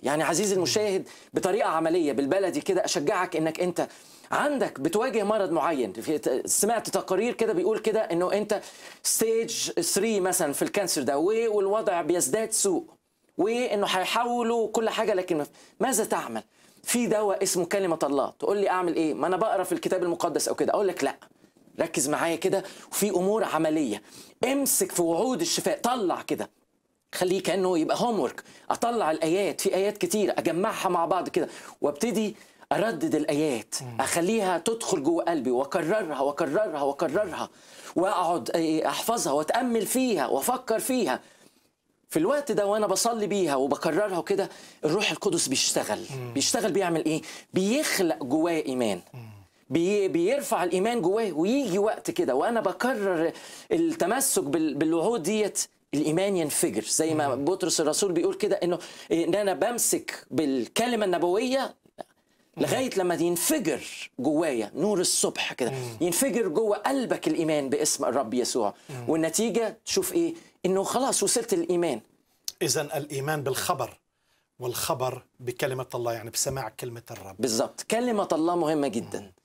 يعني عزيزي المشاهد بطريقه عمليه بالبلدي كده اشجعك انك انت عندك بتواجه مرض معين سمعت تقارير كده بيقول كده انه انت ستيج 3 مثلا في الكانسر ده والوضع بيزداد سوء وانه هيحولوا كل حاجه لكن ماذا تعمل في دواء اسمه كلمه الله تقول لي اعمل ايه ما انا بقرا في الكتاب المقدس او كده اقول لك لا ركز معايا كده وفي امور عمليه امسك في وعود الشفاء طلع كده خليه كانه يبقى هوم اطلع الايات في ايات كتيرة اجمعها مع بعض كده وابتدي اردد الايات اخليها تدخل جوه قلبي واكررها واكررها واكررها واقعد آه، آه، احفظها واتامل فيها وافكر فيها في الوقت ده وانا بصلي بيها وبكررها وكده الروح القدس بيشتغل بيشتغل بيعمل ايه بيخلق جواه ايمان بي بيرفع الايمان جواه ويجي وقت كده وانا بكرر التمسك بالوعود ديت الايمان ينفجر زي ما بطرس الرسول بيقول كده انه ان انا بمسك بالكلمه النبويه لغايه لما ينفجر جوايا نور الصبح كده ينفجر جوه قلبك الايمان باسم الرب يسوع والنتيجه تشوف ايه انه خلاص وصلت الايمان اذا الايمان بالخبر والخبر بكلمه الله يعني بسماع كلمه الرب بالظبط كلمه الله مهمه جدا